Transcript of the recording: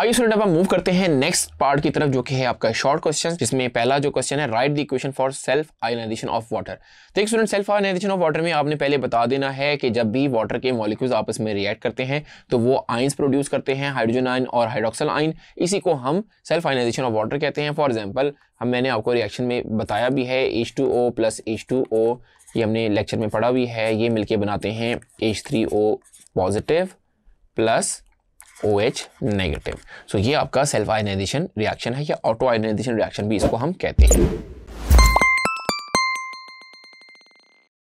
आइए स्टूडेंट अब हम मूव करते हैं नेक्स्ट पार्ट की तरफ जो कि है आपका शॉर्ट क्वेश्चन जिसमें पहला जो क्वेश्चन है write the equation for self ionisation of water तो एक student self ionisation of water में आपने पहले बता देना है कि जब भी वाटर के मॉलिक्यूल्स आपस में रिएक्ट करते हैं तो वो आइंस प्रोड्यूस करते हैं हाइड्रोजन आइन और हाइड्रोक्सल आइन इसी को हम सेल्फ आयोनाइजेशन ऑफ वाटर कहते हैं फॉर एग्जाम्पल हम मैंने आपको रिएक्शन में बताया भी है H two O plus H two O ये हमने लेक्चर में पढ़ा भी है ये मिलकर बनाते हैं H three O positive plus O H negative so ये आपका सेल्फ आयनाइजेशन रिएक्शन है या ऑटो आयनाइजेशन रिएक्शन भी इसको हम कहते हैं